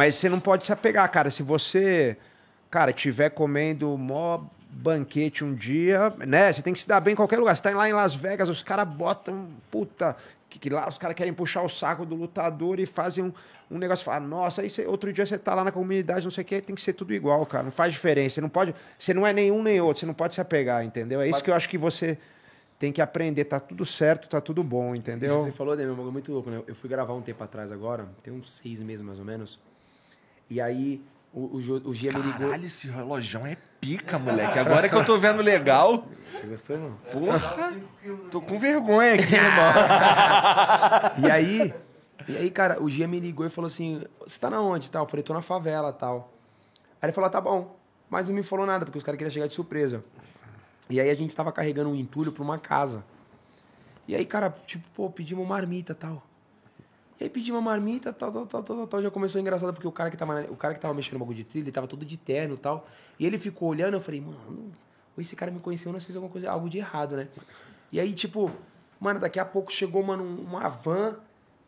Mas você não pode se apegar, cara. Se você, cara, tiver comendo mó banquete um dia, né? Você tem que se dar bem em qualquer lugar. Você tá lá em Las Vegas, os caras botam, puta, que, que lá os caras querem puxar o saco do lutador e fazem um, um negócio. Fala, nossa, aí outro dia você tá lá na comunidade, não sei o que, tem que ser tudo igual, cara. Não faz diferença. Você não pode, você não é nenhum nem outro, você não pode se apegar, entendeu? É isso que eu acho que você tem que aprender. Tá tudo certo, tá tudo bom, entendeu? Isso que você falou, né, meu é bagulho muito louco, né? Eu fui gravar um tempo atrás agora, tem uns seis meses mais ou menos. E aí o, o, o Gia me ligou. Caralho, esse relojão é pica, moleque. Agora que eu tô vendo legal. Você gostou, irmão? Porra, tô com vergonha aqui, irmão. e aí, e aí, cara, o Gia me ligou e falou assim: Você tá na onde? Tal. Eu falei: Tô na favela tal. Aí ele falou: Tá bom. Mas não me falou nada, porque os caras queriam chegar de surpresa. E aí a gente tava carregando um entulho pra uma casa. E aí, cara, tipo, pô, pedimos marmita tal. E aí pedi uma marmita, tal, tal, tal, tal, tal. Já começou engraçado, porque o cara que tava, o cara que tava mexendo no bagulho de trilha, ele tava todo de terno e tal. E ele ficou olhando, eu falei, mano, esse cara me conheceu, nós fizemos alguma coisa, algo de errado, né? E aí, tipo, mano, daqui a pouco chegou, mano, uma van,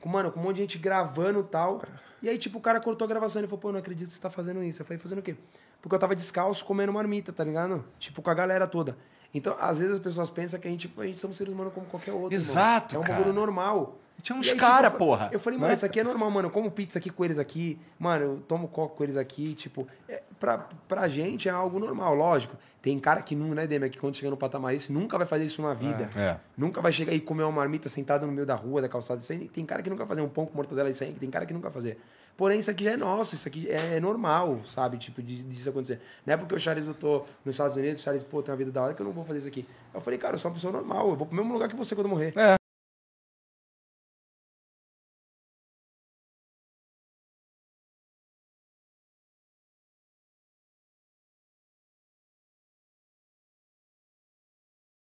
com, mano, com um monte de gente gravando e tal. E aí, tipo, o cara cortou a gravação, ele falou, pô, eu não acredito que você tá fazendo isso. Eu falei, fazendo o quê? Porque eu tava descalço comendo marmita, tá ligado? Tipo, com a galera toda. Então, às vezes as pessoas pensam que a gente, a gente é um ser humano como qualquer outro. Exato. Mano. É um bagulho normal. Tinha uns caras, tipo, porra. Eu falei, mano, é isso aqui é normal, mano. Eu como pizza aqui com eles aqui. Mano, eu tomo coca com eles aqui. Tipo, é, pra, pra gente é algo normal, lógico. Tem cara que não, né, Demi, que quando chega no patamar esse, nunca vai fazer isso na vida. É. É. Nunca vai chegar e comer uma marmita sentado no meio da rua, da calçada. Isso aí, tem cara que nunca vai fazer um pão com mortadela isso aí, tem cara que nunca vai fazer. Porém, isso aqui já é nosso, isso aqui é normal, sabe? Tipo, disso acontecer. Não é porque o Charles tô nos Estados Unidos, o Charles, pô, tem uma vida da hora que eu não vou fazer isso aqui. Eu falei, cara, eu sou uma pessoa normal, eu vou pro mesmo lugar que você quando morrer. É.